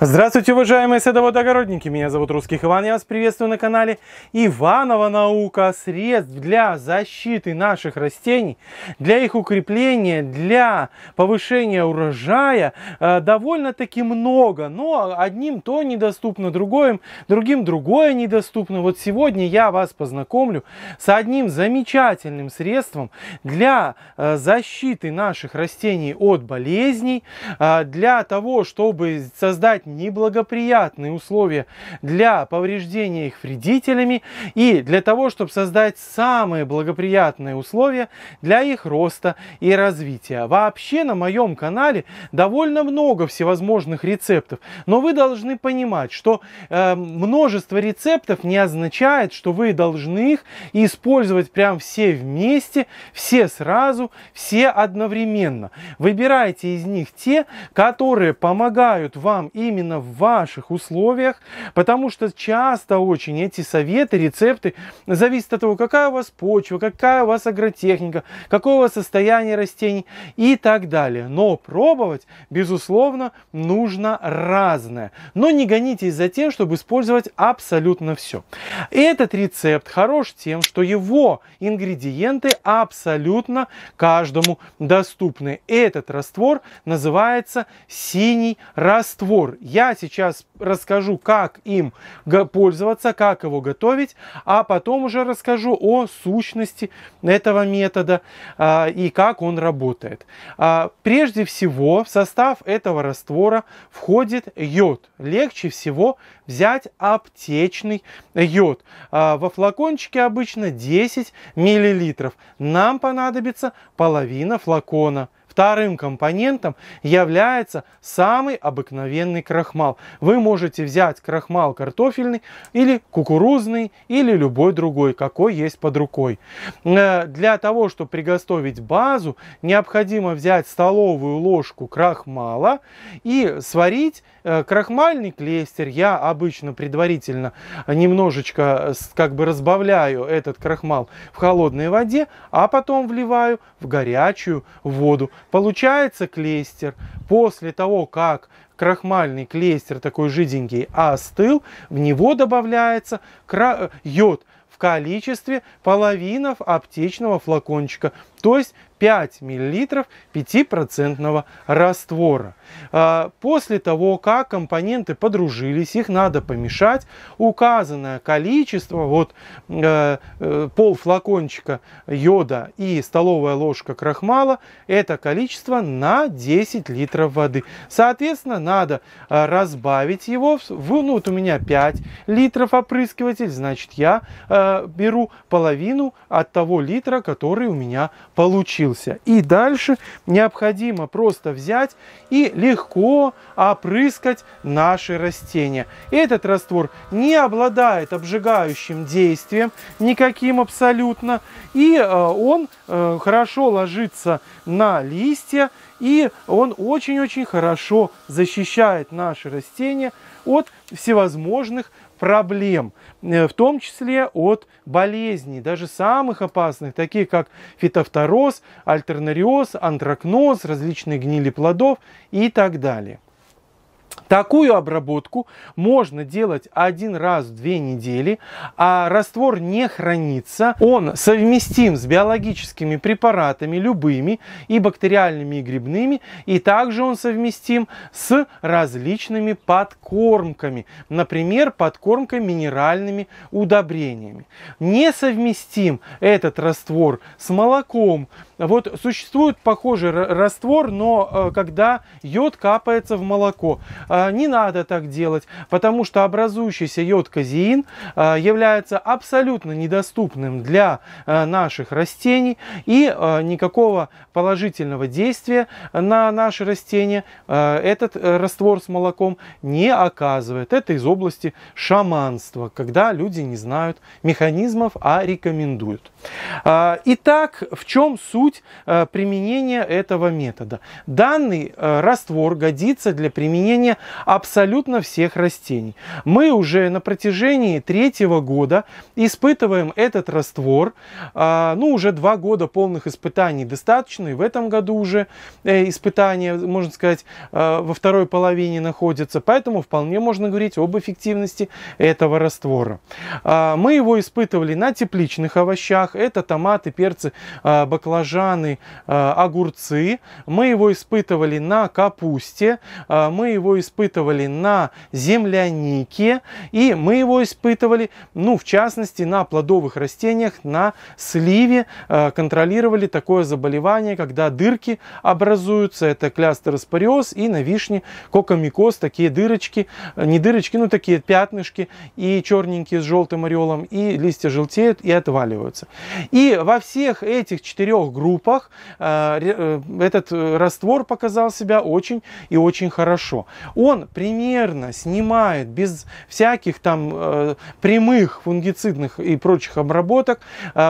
Здравствуйте, уважаемые садовод-огородники! Меня зовут Русских Иван, я вас приветствую на канале Иванова Наука. Средств для защиты наших растений, для их укрепления, для повышения урожая э, довольно-таки много, но одним то недоступно, другим, другим другое недоступно. Вот сегодня я вас познакомлю с одним замечательным средством для э, защиты наших растений от болезней, э, для того, чтобы создать неблагоприятные условия для повреждения их вредителями и для того, чтобы создать самые благоприятные условия для их роста и развития. Вообще на моем канале довольно много всевозможных рецептов, но вы должны понимать, что э, множество рецептов не означает, что вы должны их использовать прям все вместе, все сразу, все одновременно. Выбирайте из них те, которые помогают вам именно именно в ваших условиях, потому что часто очень эти советы, рецепты зависят от того, какая у вас почва, какая у вас агротехника, какое у вас состояние растений и так далее. Но пробовать, безусловно, нужно разное. Но не гонитесь за тем, чтобы использовать абсолютно все. Этот рецепт хорош тем, что его ингредиенты абсолютно каждому доступны. Этот раствор называется синий раствор. Я сейчас расскажу, как им пользоваться, как его готовить, а потом уже расскажу о сущности этого метода а, и как он работает. А, прежде всего, в состав этого раствора входит йод. Легче всего взять аптечный йод. А, во флакончике обычно 10 мл. Нам понадобится половина флакона. Вторым компонентом является самый обыкновенный крахмал. Вы можете взять крахмал картофельный или кукурузный или любой другой, какой есть под рукой. Э, для того, чтобы приготовить базу, необходимо взять столовую ложку крахмала и сварить э, крахмальный клейстер. Я обычно предварительно немножечко э, как бы разбавляю этот крахмал в холодной воде, а потом вливаю в горячую воду. Получается клейстер после того, как крахмальный клейстер такой жиденький остыл, в него добавляется э, йод в количестве половинов аптечного флакончика, то есть 5 мл 5% раствора. А, после того, как компоненты подружились, их надо помешать. Указанное количество, вот э, э, пол флакончика йода и столовая ложка крахмала, это количество на 10 литров воды. Соответственно, надо э, разбавить его. Ну, вот у меня 5 литров опрыскиватель, значит, я беру половину от того литра, который у меня получился получился. И дальше необходимо просто взять и легко опрыскать наши растения. Этот раствор не обладает обжигающим действием никаким абсолютно, и э, он э, хорошо ложится на листья, и он очень-очень хорошо защищает наши растения от всевозможных проблем, э, в том числе от болезней, даже самых опасных, таких как фитофтороз, альтернариоз, антракноз, различные гнили плодов и так далее. Такую обработку можно делать один раз в две недели, а раствор не хранится. Он совместим с биологическими препаратами любыми, и бактериальными, и грибными, и также он совместим с различными подкормками, например, подкормкой минеральными удобрениями. Не совместим этот раствор с молоком, вот существует похожий раствор, но э, когда йод капается в молоко. А, не надо так делать, потому что образующийся йод-казеин а, является абсолютно недоступным для э, наших растений и э, никакого положительного действия на наши растения этот раствор с молоком не оказывает. Это из области шаманства, когда люди не знают механизмов, а рекомендуют. А, итак, в чем суть суть э, применения этого метода. Данный э, раствор годится для применения абсолютно всех растений. Мы уже на протяжении третьего года испытываем этот раствор. А, ну, уже два года полных испытаний достаточно. И в этом году уже э, испытания, можно сказать, во второй половине находятся. Поэтому вполне можно говорить об эффективности этого раствора. А, мы его испытывали на тепличных овощах. Это томаты, перцы, баклажаны баклажаны, э, огурцы. Мы его испытывали на капусте, э, мы его испытывали на землянике и мы его испытывали, ну, в частности, на плодовых растениях, на сливе. Э, контролировали такое заболевание, когда дырки образуются, это клястероспориоз и на вишне кокомикоз, такие дырочки, не дырочки, ну, такие пятнышки и черненькие с желтым ореолом, и листья желтеют и отваливаются. И во всех этих четырех группах группах э, э, этот э, раствор показал себя очень и очень хорошо. Он примерно снимает без всяких там прямых фунгицидных и прочих обработок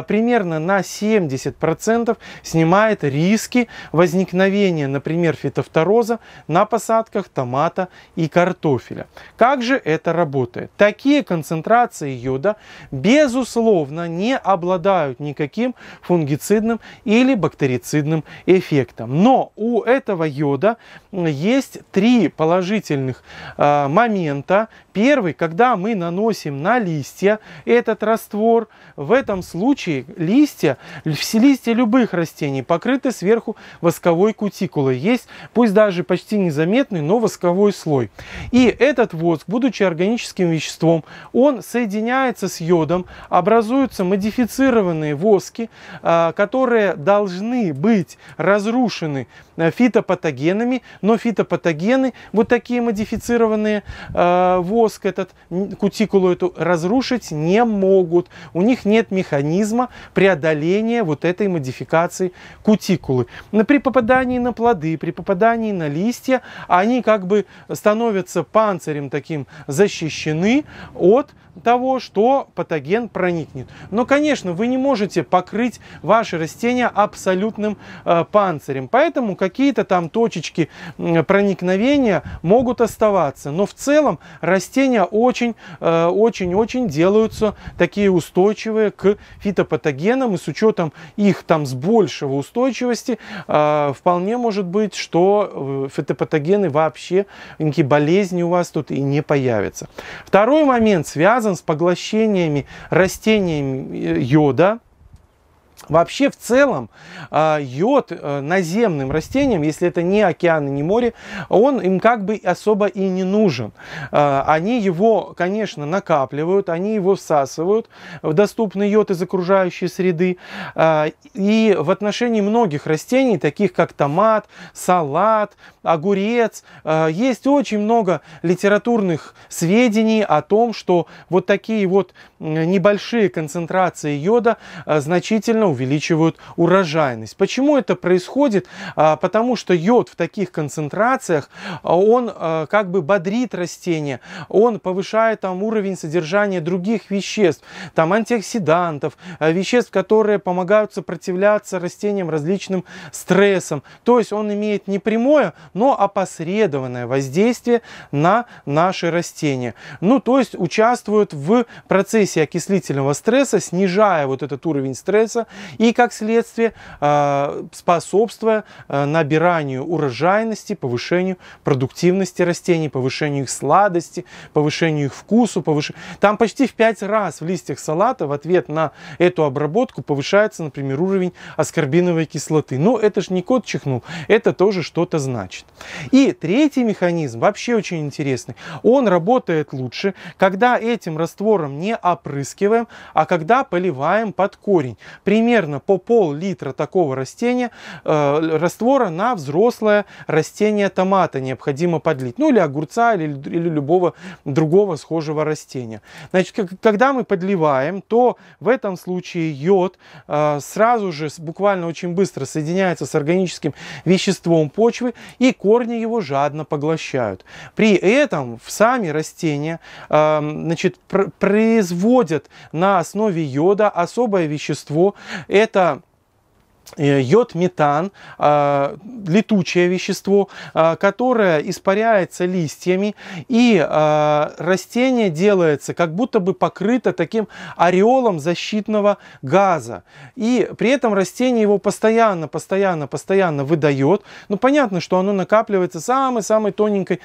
примерно на 70% снимает риски возникновения, например, фитофтороза на посадках томата и картофеля. Как же это работает? Такие концентрации йода безусловно не обладают никаким фунгицидным или или бактерицидным эффектом. Но у этого йода есть три положительных а, момента, Первый, когда мы наносим на листья этот раствор, в этом случае листья, все листья любых растений покрыты сверху восковой кутикулой. Есть, пусть даже почти незаметный, но восковой слой. И этот воск, будучи органическим веществом, он соединяется с йодом, образуются модифицированные воски, а, которые должны быть разрушены э, фитопатогенами, но фитопатогены, вот такие модифицированные а, воски, мозг этот, кутикулу эту разрушить не могут. У них нет механизма преодоления вот этой модификации кутикулы. Но при попадании на плоды, при попадании на листья, они как бы становятся панцирем таким защищены от того, что патоген проникнет. Но, конечно, вы не можете покрыть ваши растения абсолютным э, панцирем, поэтому какие-то там точечки э, проникновения могут оставаться. Но в целом растения растения очень-очень-очень э, делаются такие устойчивые к фитопатогенам, и с учетом их там с большего устойчивости э, вполне может быть, что э, фитопатогены вообще, никакие болезни у вас тут и не появятся. Второй момент связан с поглощениями растениями йода, Вообще, в целом, а, йод э, наземным растениям, если это не океан и не море, он им как бы особо и не нужен. А, они его, конечно, накапливают, они его всасывают в доступный йод из окружающей среды. А, и в отношении многих растений, таких как томат, салат, огурец, есть очень много литературных сведений о том, что вот такие вот небольшие концентрации йода значительно увеличивают урожайность. Почему это происходит? А, потому что йод в таких концентрациях, а, он а, как бы бодрит растения, он повышает там уровень содержания других веществ, там антиоксидантов, веществ, которые помогают сопротивляться растениям различным стрессам. То есть он имеет не прямое, но опосредованное воздействие на наши растения. Ну, то есть участвует в процессе окислительного стресса, снижая вот этот уровень стресса и, как следствие, а, способствуя а, набиранию урожайности, повышению продуктивности растений, повышению их сладости, повышению их вкусу. Повыш... Там почти в 5 раз в листьях салата в ответ на эту обработку повышается, например, уровень аскорбиновой кислоты. Но это же не кот чихнул, это тоже что-то значит. И третий механизм вообще очень интересный. Он работает лучше, когда этим раствором не опрыскиваем, а когда поливаем под корень. Пример примерно по пол-литра такого растения, э, раствора на взрослое растение томата необходимо подлить. Ну или огурца, или, или любого другого схожего растения. Значит, как, когда мы подливаем, то в этом случае йод э, сразу же, буквально очень быстро соединяется с органическим веществом почвы, и корни его жадно поглощают. При этом сами растения э, значит, пр производят на основе йода особое вещество, это Э, йод метан, э, летучее вещество, э, которое испаряется листьями, и растение делается как будто бы покрыто таким ореолом защитного газа. И при этом растение его постоянно, постоянно, постоянно выдает. Ну, понятно, что оно накапливается самой-самой тоненькой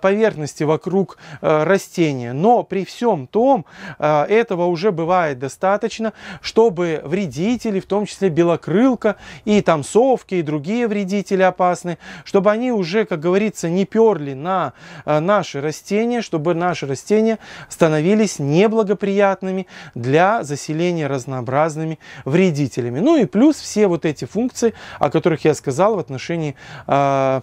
поверхности вокруг растения. Но при всем том, этого уже бывает достаточно, чтобы вредители, в том числе белокрылка, упаковка, и там совки, и другие вредители опасны, чтобы они уже, как говорится, не перли на э, наши растения, чтобы наши растения становились неблагоприятными для заселения разнообразными вредителями. Ну и плюс все вот эти функции, о которых я сказал в отношении э,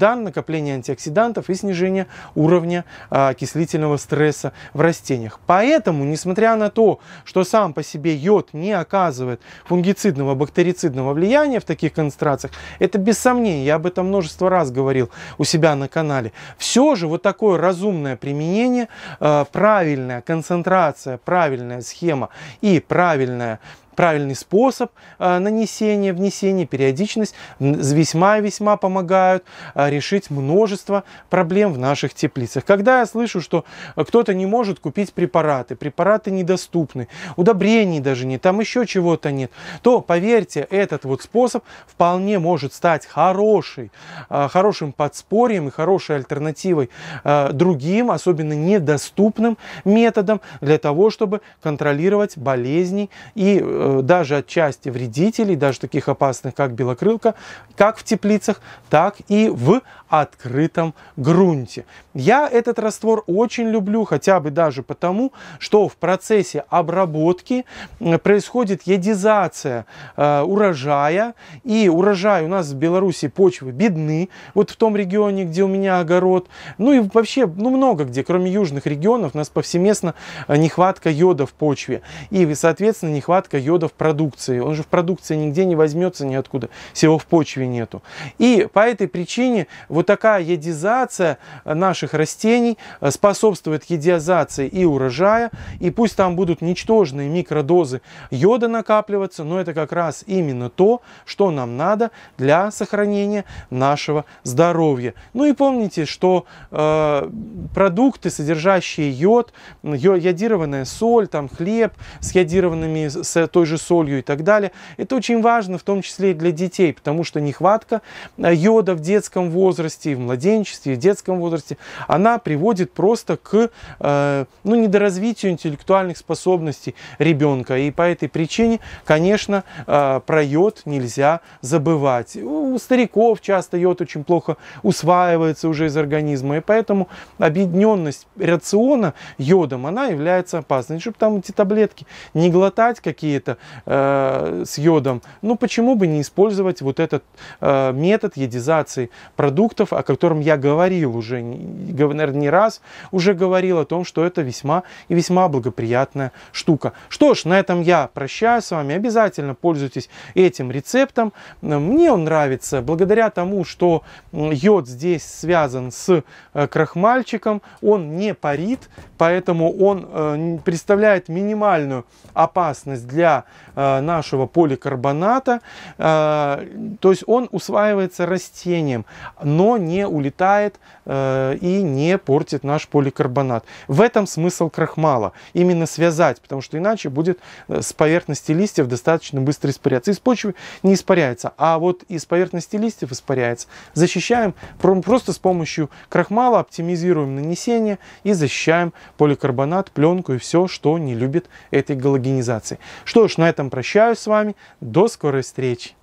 накопления антиоксидантов и снижения уровня э, окислительного стресса в растениях. Поэтому, несмотря на то, что сам по себе йод не оказывает фунгицидного бактерицидного фунгицидного влияния в таких концентрациях, это без сомнений, я об этом множество раз говорил у себя на канале. Все же вот такое разумное применение, э, правильная концентрация, правильная схема и правильная правильный способ э, нанесения, внесения, периодичность весьма-весьма помогают э, решить множество проблем в наших теплицах. Когда я слышу, что э, кто-то не может купить препараты, препараты недоступны, удобрений даже нет, там еще чего-то нет, то, поверьте, этот вот способ вполне может стать хорошей, хорошим подспорьем и хорошей альтернативой другим, особенно недоступным методом для того, чтобы контролировать болезни и Э, даже отчасти вредителей, даже таких опасных, как белокрылка, как в теплицах, так и в открытом грунте. Я этот раствор очень люблю, хотя бы даже потому, что в процессе обработки происходит едизация э, урожая, и урожай у нас в Беларуси почвы бедны, вот в том регионе, где у меня огород, ну и вообще, ну много где, кроме южных регионов, у нас повсеместно э, нехватка йода в почве, и, соответственно, нехватка йода в продукции. Он же в продукции нигде не возьмется ниоткуда, если его в почве нету. И по этой причине вот такая едизация наших растений э, способствует едиазации и урожая. И пусть там будут ничтожные микродозы йода накапливаться, но это как раз именно то, что нам надо для сохранения нашего здоровья. Ну и помните, что э, продукты, содержащие йод, йодированная соль, там хлеб с йодированными, с той той же солью и так далее. Это очень важно, в том числе и для детей, потому что нехватка э, йода в детском возрасте, в младенчестве, в детском возрасте, она приводит просто к э, ну, недоразвитию интеллектуальных способностей ребенка. И по этой причине, конечно, э, про йод нельзя забывать. У стариков часто йод очень плохо усваивается уже из организма, и поэтому объединенность рациона йодом, она является опасной. Чтобы там эти таблетки не глотать какие-то, э, с йодом. Ну почему бы не использовать вот этот э, метод едизации продуктов, о котором я говорил уже, наверное, не раз, уже говорил о том, что это весьма и весьма благоприятная штука. Что ж, на этом я прощаюсь с вами. Обязательно пользуйтесь этим рецептом. Мне он нравится благодаря тому, что йод здесь связан с э, крахмальчиком, он не парит, поэтому он э, представляет минимальную опасность для Э, нашего поликарбоната. Э, то есть он усваивается растением, но не улетает э, и не портит наш поликарбонат. В этом смысл крахмала. Именно связать, потому что иначе будет с поверхности листьев достаточно быстро испаряться. Из почвы не испаряется, а вот из поверхности листьев испаряется. Защищаем просто с помощью крахмала, оптимизируем нанесение и защищаем поликарбонат, пленку и все, что не любит этой галогенизации. Что ж, ж, на этом прощаюсь с вами. До скорой встречи!